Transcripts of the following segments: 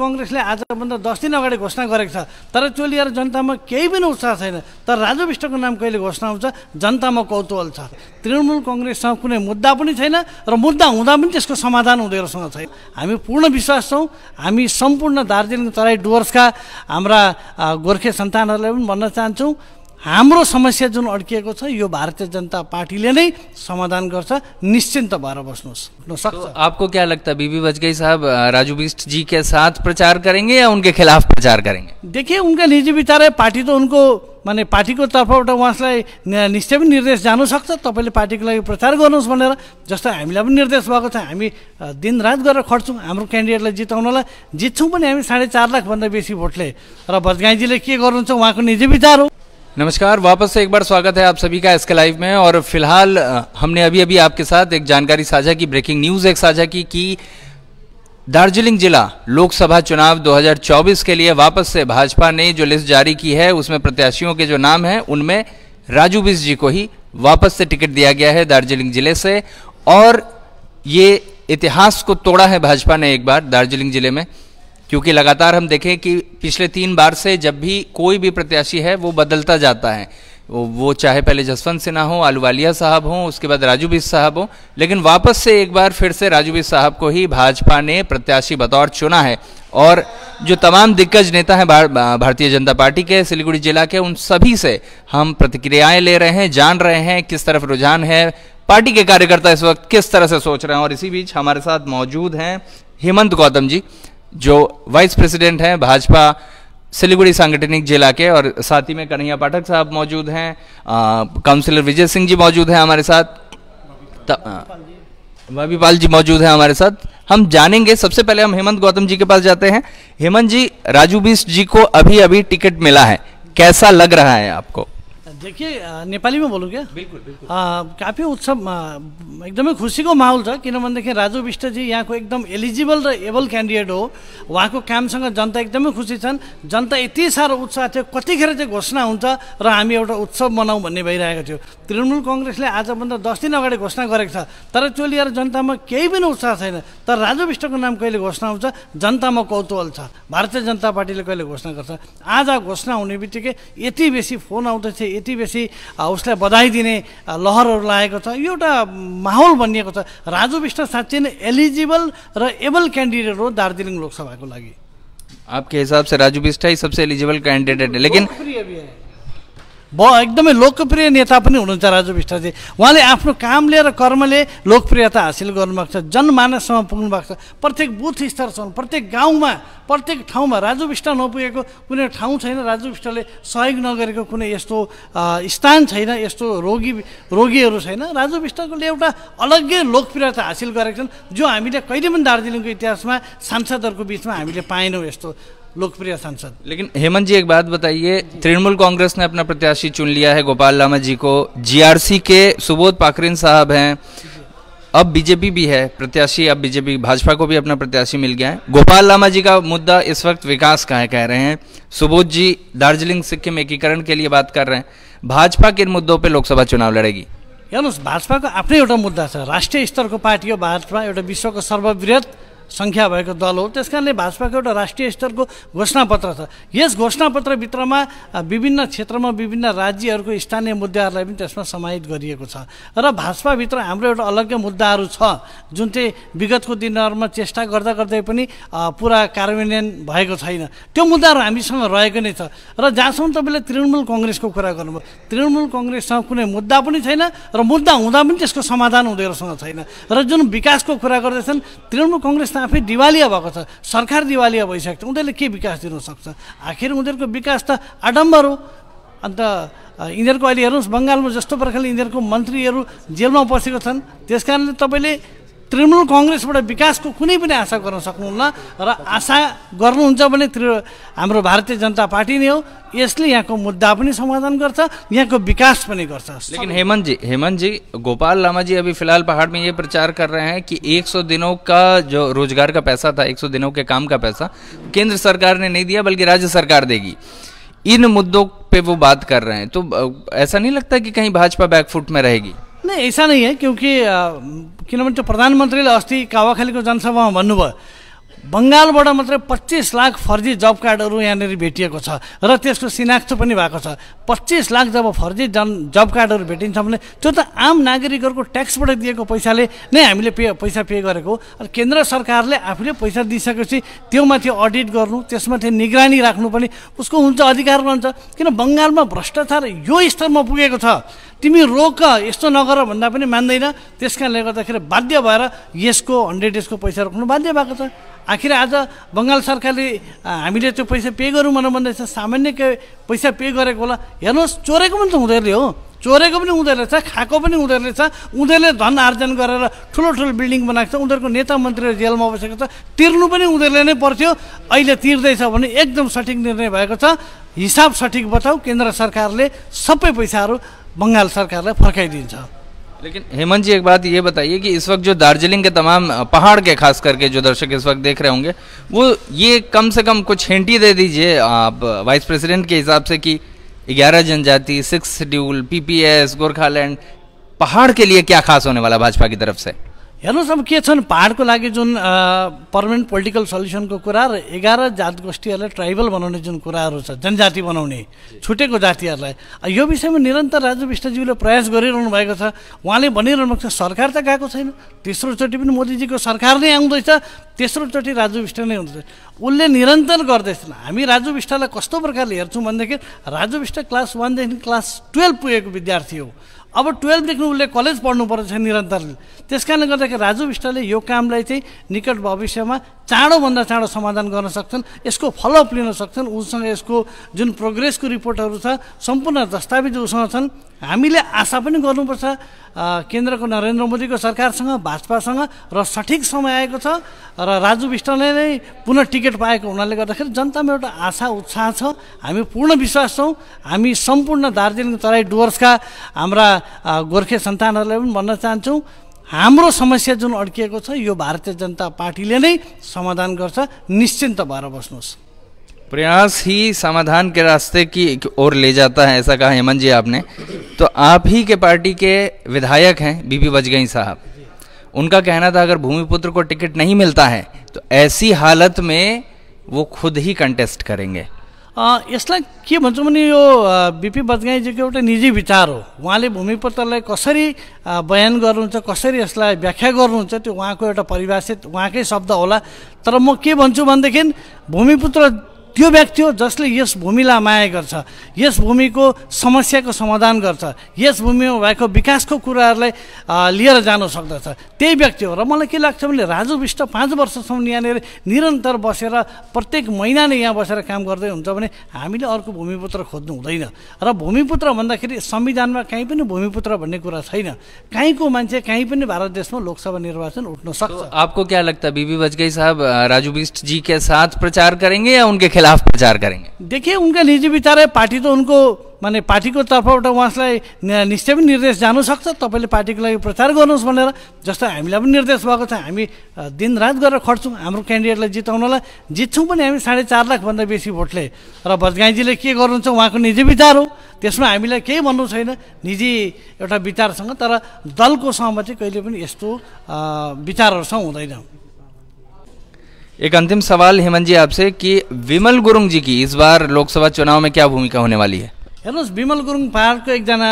कङ्ग्रेसले आजभन्दा दस दिन अगाडि घोषणा गरेको छ तर चोलिएर जनतामा केही पनि उत्साह छैन तर राजु विष्टको नाम कहिले घोषणा हुन्छ जनतामा कौतूहल छ तृणमूल कङ्ग्रेससँग कुनै मुद्दा पनि छैन र मुद्दा हुँदा पनि त्यसको समाधान उनीहरूसँग छैन हामी पूर्ण विश्वास छौँ हामी सम्पूर्ण दार्जिलिङ तराई डुवर्सका हाम्रा गोर्खे सन्तानहरूलाई पनि भन्न चाहन्छौँ हाम्रो समस्या जुन अड्किएको छ यो भारतीय जनता पार्टीले नै समाधान गर्छ निश्चिन्त भएर बस्नुहोस् सक्छ आपको क्या लगता बिबी बीबी साहब राजु विष्टजी के साथ प्रचार करेंगे या उनके खिलाफ प्रचार करेंगे देखिए उनका निजी विचार है पार्टी त उनको माने पार्टीको तर्फबाट उहाँलाई निश्चय पनि निर्देश जानु सक्छ तपाईँले पार्टीको लागि प्रचार गर्नुहोस् भनेर जस्तो हामीलाई पनि निर्देश भएको छ हामी दिनरात गरेर खट्छौँ हाम्रो क्यान्डिडेटलाई जिताउनलाई जित्छौँ पनि हामी साढे चार लाखभन्दा बेसी भोटले र बजगाईजीले के गर्नुहुन्छ उहाँको निजी विचार हो नमस्कार वापस से एक बार स्वागत है आप सभी का एसके लाइव में और फिलहाल हमने अभी अभी आपके साथ एक जानकारी साझा की ब्रेकिंग न्यूज़ एक साझा की कि दार्जिलिंग जिला लोकसभा चुनाव 2024 के लिए वापस से भाजपा ने जो लिस्ट जारी की है उसमें प्रत्याशियों के जो नाम हैं उनमें राजू बिस जी को ही वापस से टिकट दिया गया है दार्जिलिंग जिले से और ये इतिहास को तोड़ा है भाजपा ने एक बार दार्जिलिंग जिले में क्योंकि लगातार हम देखें कि पिछले तीन बार से जब भी कोई भी प्रत्याशी है वो बदलता जाता है वो चाहे पहले जसवंत सिन्हा हो आलूवालिया साहब हों उसके बाद राजू बिज साहब हों लेकिन वापस से एक बार फिर से राजू बिज साहब को ही भाजपा ने प्रत्याशी बतौर चुना है और जो तमाम दिग्गज नेता हैं भारतीय जनता पार्टी के सिलीगुड़ी जिला के उन सभी से हम प्रतिक्रियाएं ले रहे हैं जान रहे हैं किस तरफ रुझान है पार्टी के कार्यकर्ता इस वक्त किस तरह से सोच रहे हैं और इसी बीच हमारे साथ मौजूद हैं हेमंत गौतम जी जो वाइस प्रेसिडेंट हैं भाजपा सिलीगुड़ी सांगठनिक जिला के और साथ ही में कन्हैया पाठक साहब मौजूद हैं काउंसिलर विजय सिंह जी मौजूद हैं हमारे साथ भाभीपाल जी मौजूद हैं हमारे साथ हम जानेंगे सबसे पहले हम हेमंत गौतम जी के पास जाते हैं हेमंत जी राजू बीस जी को अभी अभी टिकट मिला है कैसा लग रहा है आपको देखिए नेपालीमा बोलौँ क्या बिल्कुल काफी उत्सव एकदमै खुसीको माहौल छ किनभनेदेखि राजु विष्टजी यहाँको एकदम एलिजिबल र एबल क्यान्डिडेट हो उहाँको कामसँग जनता एकदमै खुसी छन् जनता यति साह्रो उत्साह थियो कतिखेर चाहिँ घोषणा हुन्छ र हामी एउटा उत्सव मनाउँ भन्ने भइरहेको थियो तृणमूल कङ्ग्रेसले आजभन्दा दस दिन अगाडि घोषणा गरेको छ तर त्यो लिएर जनतामा केही पनि उत्साह छैन तर राजु विष्टको नाम कहिले घोषणा हुन्छ जनतामा कौतूहल छ भारतीय जनता पार्टीले कहिले घोषणा गर्छ आज घोषणा हुने बित्तिकै यति बेसी फोन आउँदैछ यति त्यति बेसी उसलाई बधाई दिने लहरहरू लागेको छ यो एउटा माहौल बनिएको छ राजु विष्ट साँच्चै नै एलिजिबल र एबल क्यान्डिडेट हो दार्जिलिङ लोकसभाको लागि आपके हिसाब से राजू बिष्ट ही सबसे एलिजिबल कैंडिडेट है लेकिन ब एकदमै लोकप्रिय नेता पनि हुनुहुन्छ राजु विष्टजी उहाँले आफ्नो कामले र कर्मले लोकप्रियता हासिल गर्नुभएको छ जनमानससम्म पुग्नु भएको छ प्रत्येक बुथ स्तरसम्म प्रत्येक गाउँमा प्रत्येक ठाउँमा राजु विष्ट नपुगेको कुनै ठाउँ छैन राजु विष्टले सहयोग नगरेको कुनै यस्तो स्थान छैन यस्तो रोगी रोगीहरू छैन राजु विष्टले एउटा अलग्गै लोकप्रियता हासिल गरेका छन् जो हामीले कहिले पनि दार्जिलिङको इतिहासमा सांसदहरूको बिचमा हामीले पाएनौँ यस्तो लोकप्रिय सांसद लेकिन हेमंत जी एक बात बताइए तृणमूल कांग्रेस ने अपना प्रत्याशी चुन लिया है गोपाल लामा जी को जीआरसी के सुबोध पाखरिन साहब हैं अब बीजेपी भी है प्रत्याशी अब बीजेपी भाजपा को भी अपना प्रत्याशी मिल गया है गोपाल लामा जी का मुद्दा इस वक्त विकास का है कह रहे हैं सुबोध जी दार्जिलिंग सिक्किम एकीकरण के लिए बात कर रहे हैं भाजपा किन मुद्दों पर लोकसभा चुनाव लडेगी हेर्नुहोस् भाजपाको आफ्नै एउटा मुद्दा छ राष्ट्रिय स्तरको पार्टी हो भाजपा एउटा विश्वको सर्ववृहत सङ्ख्या भएको दल हो त्यस कारणले भाजपाको एउटा राष्ट्रिय स्तरको घोषणापत्र छ यस घोषणापत्रभित्रमा विभिन्न क्षेत्रमा विभिन्न राज्यहरूको स्थानीय मुद्दाहरूलाई पनि त्यसमा समाहित गरिएको छ र भाजपाभित्र हाम्रो एउटा अलग्गै मुद्दाहरू छ जुन चाहिँ विगतको दिनहरूमा चेष्टा गर्दा गर्दै पनि पुरा कार्यान्वयन भएको छैन त्यो मुद्दाहरू हामीसँग रहेको नै छ र जहाँसम्म तपाईँले तृणमूल कङ्ग्रेसको कुरा गर्नुभयो तृणमूल कङ्ग्रेससँग कुनै मुद्दा पनि छैन र मुद्दा हुँदा पनि त्यसको समाधान उनीहरूसँग छैन र जुन विकासको कुरा गर्दैछन् तृणमूल कङ्ग्रेस आफै दिवालिया भएको छ सरकार दिवालिया भइसकेको छ उनीहरूले के विकास दिन सक्छ आखिर उनीहरूको विकास त आडम्बर हो अन्त यिनीहरूको अहिले हेर्नुहोस् बङ्गालमा जस्तो प्रकारले यिनीहरूको मन्त्रीहरू जेलमा बसेको छन् त्यस कारणले तपाईँले तृणमूल कांग्रेस विकासको कुनै को आशा गर्न सक्नुहुन्न र आशा गर्नुहुन्छ भने त्रि भारतीय जनता पार्टी नहीं हो इसलिए यहाँ को मुद्दा भी समाधान गर्छ यहाँको विकास पनि लेकिन हेमंत जी हेमंत जी गोपाल लामा जी अभी फिलहाल पहाड़ में ये प्रचार कर रहे हैं कि 100 दिनों का जो रोजगार का पैसा था 100 दिनों के काम का पैसा केंद्र सरकार ने नहीं दिया बल्कि राज्य सरकार देगी इन मुद्दों पे वो बात कर रहे हैं तो ऐसा नहीं लगता कि कहीं भाजपा बैकफुट में रहेगी नै ऐसा नै है क्योंकि किनभने त्यो प्रधानमन्त्रीले अस्ति कावाखालीको जनसभामा भन्नुभयो बङ्गालबाट मात्रै पच्चिस लाख फर्जी जब कार्डहरू यहाँनिर भेटिएको छ र त्यसको सिनाख्त पनि भएको छ पच्चिस लाख जब फर्जी जन जब कार्डहरू भेटिन्छ भने त्यो त आम नागरिकहरूको ट्याक्सबाट दिएको पैसाले नै हामीले पे पैसा पे गरेको र केन्द्र सरकारले आफूले पैसा दिइसकेपछि त्योमाथि अडिट गर्नु त्यसमाथि निगरानी राख्नु पनि उसको हुन्छ अधिकार रहन्छ किन बङ्गालमा भ्रष्टाचार यो स्तरमा पुगेको छ तिमी रोक यस्तो नगर भन्दा पनि मान्दैन त्यस कारणले गर्दाखेरि बाध्य भएर यसको हन्ड्रेड डेजको पैसा रोक्नु बाध्य भएको छ आखिर आज बङ्गाल सरकारले हामीले त्यो पैसा पे गरौँ भनेर भन्दैछ सामान्य पैसा पे गरेको होला हेर्नुहोस् चोरेको पनि त उनीहरूले हो चोरेको पनि उनीहरूले छ खाएको पनि उनीहरूले छ उनीहरूले धन आर्जन गरेर ठुलो ठुलो बिल्डिङ बनाएको छ उनीहरूको नेता मन्त्रीहरू जेलमा बसेको छ तिर्नु पनि उनीहरूले नै पर्थ्यो अहिले तिर्दैछ भने एकदम सठिक निर्णय भएको छ हिसाब सठिक बताऊ केन्द्र सरकारले सबै पैसाहरू बंगाल सरकारलाई फर्काइदिन्छ लेकिन हेमंत जी एक बात ये बताइए कि इस वक्त जो दार्जिलिंग के तमाम पहाड़ के खास करके जो दर्शक इस वक्त देख रहे होंगे वो ये कम से कम कुछ हिंटी दे दीजिए आप वाइस प्रेसिडेंट के हिसाब से कि ग्यारह जनजाति सिक्स शेड्यूल पीपीएस गोरखालैंड पहाड़ के लिए क्या खास होने वाला भाजपा की तरफ से हेर्नुहोस् अब के छन् पाहाडको लागि जुन पर्मानेन्ट पोलिटिकल सल्युसनको कुरा र एघार जात गोष्ठीहरूलाई ट्राइबल बनाउने जुन कुराहरू छ जनजाति बनाउने छुटेको जातिहरूलाई यो विषयमा निरन्तर राजु विष्टज्यूले प्रयास गरिरहनु भएको छ उहाँले भनिरहनु भएको छ सरकार त गएको छैन तेस्रोचोटि पनि मोदीजीको सरकार नै आउँदैछ तेस्रोचोटि राजु विष्ट नै हुँदैछ उसले निरन्तर गर्दैछन् हामी राजु विष्टलाई कस्तो प्रकारले हेर्छौँ भनेदेखि राजु विष्ट क्लास वानदेखि क्लास टुवेल्भ पुगेको विद्यार्थी हो अब टुवेल्भदेखि उसले कलेज पढ्नु पर्दछ निरन्तर त्यस कारणले गर्दाखेरि राजु विष्टले यो कामलाई चाहिँ निकट भविष्यमा चाँडोभन्दा चाँडो समाधान गर्न सक्छन् यसको फलोअप लिन सक्छन् उसँग यसको जुन प्रोग्रेसको रिपोर्टहरू छ सम्पूर्ण दस्तावेज उसँग छन् हामीले आशा पनि गर्नुपर्छ केन्द्रको नरेन्द्र मोदीको सरकारसँग भाजपासँग र सठिक समय आएको छ र राजु विष्टले नै पुनः टिकट पाएको हुनाले गर्दाखेरि जनतामा एउटा आशा उत्साह छ हामी पूर्ण विश्वास छौँ हामी सम्पूर्ण दार्जिलिङ तराई डुवर्सका हाम्रा गोर्खे सन्तानहरूलाई पनि भन्न चाहन्छौँ हाम्रो समस्या जुन अड्किएको छ यो भारतीय जनता पार्टीले नै समाधान गर्छ निश्चिन्त भएर बस्नुहोस् प्रयास ही समाधान के रास्ते की ओर ले जाता है ऐसा कहा हेमंत जी आपने तो आप ही के पार्टी के विधायक हैं बीबी बजगई साहब उनका कहना था अगर भूमिपुत्र को टिकट नहीं मिलता है तो ऐसी हालत में वो खुद ही कंटेस्ट करेंगे यसलाई के भन्छौँ भने यो बिपी बदगाईजीको एउटा निजी विचार हो उहाँले भूमिपुत्रलाई कसरी बयान गर्नुहुन्छ कसरी यसलाई व्याख्या गर्नुहुन्छ त्यो उहाँको एउटा परिभाषित उहाँकै शब्द होला तर म के भन्छु भनेदेखि भूमिपुत्र त्यो व्यक्ति हो जसले यस भूमिलाई माया गर्छ यस भूमिको समस्याको समाधान गर्छ यस भूमिमा भएको विकासको कुराहरूलाई लिएर जानु सक्दछ त्यही व्यक्ति हो र मलाई के लाग्छ भने राजु विष्ट पाँच वर्षसम्म यहाँनिर निरन्तर बसेर प्रत्येक महिना नै यहाँ बसेर काम गर्दै हुन्छ भने हामीले अर्को भूमिपुत्र खोज्नु हुँदैन र भूमिपुत्र भन्दाखेरि संविधानमा काहीँ पनि भूमिपुत्र भन्ने कुरा छैन काहीँको मान्छे काहीँ पनि भारत देशमा लोकसभा निर्वाचन उठ्न सक्छ आपको क्या लाग्छ बिबी बजगाई साहब राजु बिष्ट के साथ प्रचार गरेँ या उनके खिलाफ प्रचार करेंगे देखिए उनका निजी विचार है पार्टी त उनको माने पार्टीको तर्फबाट उहाँलाई निश्चय पनि निर्देश जानु सक्छ तपाईँले पार्टीको लागि प्रचार गर्नुहोस् भनेर जस्तो हामीलाई पनि निर्देश भएको छ हामी दिनरात गरेर खट्छौँ हाम्रो क्यान्डिडेटलाई जिताउनलाई जित्छौँ पनि हामी साढे चार लाखभन्दा बेसी भोटले र बजगाईजीले के गर्नुहुन्छ उहाँको निजी विचार हो त्यसमा हामीलाई केही भन्नु छैन निजी एउटा विचारसँग तर दलको सहमति कहिले पनि यस्तो विचारहरूसँग हुँदैन एक अंतिम सवाल हेमंत जी आपसे कि विमल गुरुंग जी की इस बार लोकसभा चुनाव में क्या भूमिका होने वाली है हेर्नुहोस् विमल गुरुङ पहाडको एकजना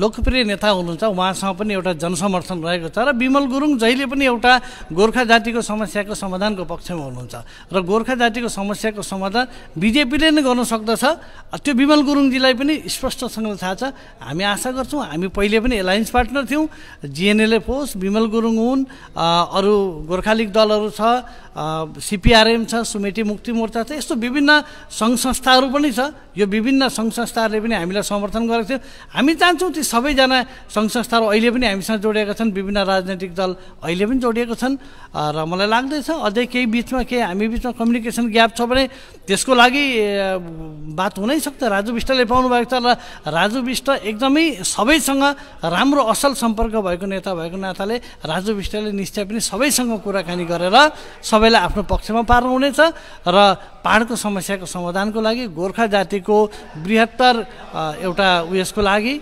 लोकप्रिय नेता हुनुहुन्छ उहाँसँग पनि एउटा जनसमर्थन रहेको छ र विमल गुरुङ जहिले पनि एउटा गोर्खा जातिको समस्याको समाधानको पक्षमा हुनुहुन्छ र गोर्खा जातिको समस्याको समाधान बिजेपीले नै गर्न सक्दछ त्यो विमल गुरुङजीलाई पनि स्पष्टसँग थाहा छ हामी आशा गर्छौँ हामी पहिले पनि एलायन्स पार्टनर थियौँ जिएनएलएफ होस् विमल गुरुङ हुन् अरू गोर्खालिग दलहरू छ सिपिआरएम छ सुमेटी मुक्ति मोर्चा छ यस्तो विभिन्न सङ्घ संस्थाहरू पनि छ यो विभिन्न सङ्घ संस्था संस्थाहरूले पनि हामीलाई समर्थन गरेको थियो हामी चाहन्छौँ ती सबैजना सङ्घ संस्थाहरू अहिले पनि हामीसँग जोडिएका छन् विभिन्न राजनैतिक दल अहिले पनि जोडिएको छन् र मलाई लाग्दैछ अझै केही बिचमा केही हामी बिचमा कम्युनिकेसन ग्याप छ भने त्यसको लागि बात हुनै सक्छ राजु विष्टले पाउनु भएको छ र राजु विष्ट एकदमै सबैसँग राम्रो असल सम्पर्क भएको नेता भएको नाताले राजु विष्टले निश्चय पनि सबैसँग कुराकानी गरेर सबैलाई आफ्नो पक्षमा पार्नुहुनेछ र पाहाडको समस्याको समाधानको लागि गोर्खा जातिको बृहत्तर सरकार एउटा उयसको लागि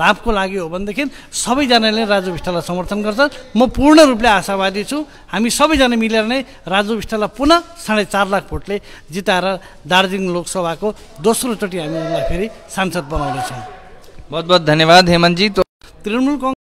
लाभको लागि हो भनेदेखि सबैजनाले राजु विष्टलाई समर्थन गर्छ म पूर्ण रूपले आशावादी छु हामी सबैजना मिलेर नै राजु विष्टलाई पुनः साढे चार लाख भोटले जिताएर दार्जिलिङ लोकसभाको दोस्रोचोटि हामी उनलाई फेरि सांसद बनाउनेछौँ बहुत बहुत धन्यवाद हेमन्तजी तृणमूल